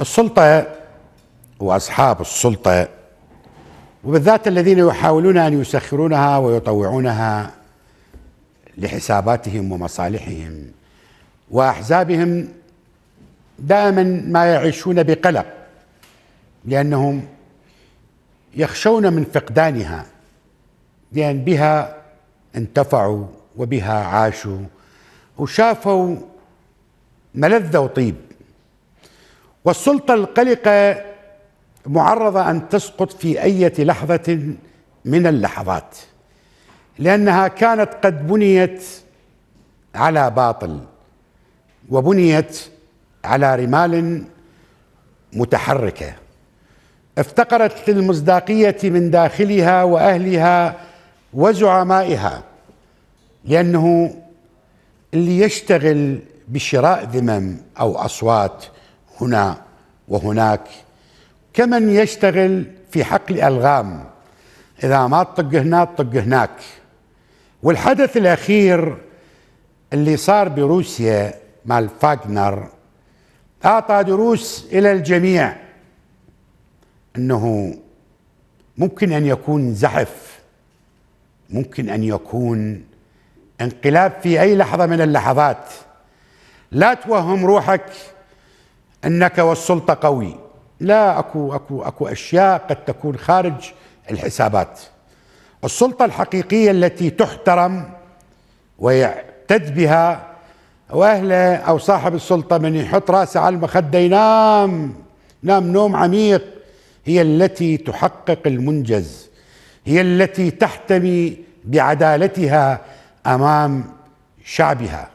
السلطة وأصحاب السلطة وبالذات الذين يحاولون أن يسخرونها ويطوعونها لحساباتهم ومصالحهم وأحزابهم دائما ما يعيشون بقلق لأنهم يخشون من فقدانها لأن بها انتفعوا وبها عاشوا وشافوا ملذ وطيب والسلطة القلقة معرضة أن تسقط في أي لحظة من اللحظات لأنها كانت قد بنيت على باطل وبنيت على رمال متحركة افتقرت للمصداقية من داخلها وأهلها وزعمائها لأنه اللي يشتغل بشراء ذمم أو أصوات هنا وهناك كمن يشتغل في حقل ألغام إذا ما تطق هنا تطق هناك والحدث الأخير اللي صار بروسيا مع فاغنر أعطى دروس إلى الجميع أنه ممكن أن يكون زحف ممكن أن يكون انقلاب في أي لحظة من اللحظات لا توهم روحك انك والسلطه قوي لا اكو اكو اكو اشياء قد تكون خارج الحسابات السلطه الحقيقيه التي تحترم ويعتد بها واهله او صاحب السلطه من يحط راسه على المخده ينام نام نوم عميق هي التي تحقق المنجز هي التي تحتمي بعدالتها امام شعبها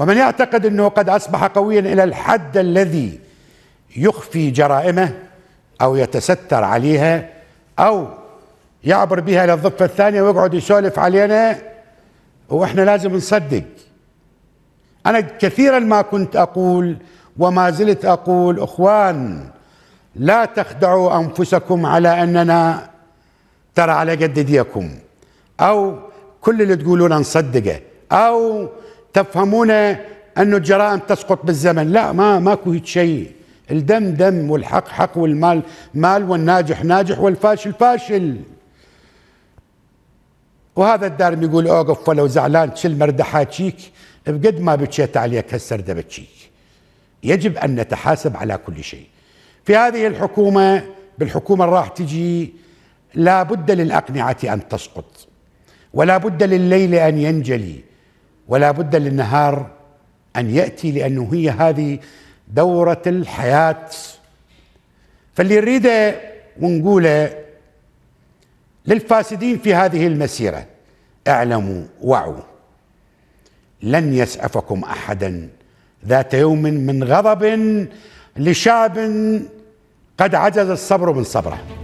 ومن يعتقد أنه قد أصبح قويا إلى الحد الذي يخفي جرائمه أو يتستر عليها أو يعبر بها إلى الضفة الثانية ويقعد يسولف علينا وإحنا لازم نصدق أنا كثيرا ما كنت أقول وما زلت أقول أخوان لا تخدعوا أنفسكم على أننا ترى على قد ديكم أو كل اللي تقولون نصدقه أو تفهمون أن الجرائم تسقط بالزمن لا ما ماكو هيك شيء الدم دم والحق حق والمال مال والناجح ناجح والفاشل فاشل وهذا الدارم يقول اوقف ولو زعلان تشل مرده حاكيك بقد ما بكيت عليك هالسرده بكيك يجب ان نتحاسب على كل شيء في هذه الحكومه بالحكومه راح تجي لا بد للاقنعه ان تسقط ولا بد لليل ان ينجلي ولا بد للنهار ان ياتي لانه هي هذه دوره الحياه فاللي نريده ونقوله للفاسدين في هذه المسيره اعلموا وعوا لن يسعفكم احدا ذات يوم من غضب لشعب قد عجز الصبر من صبره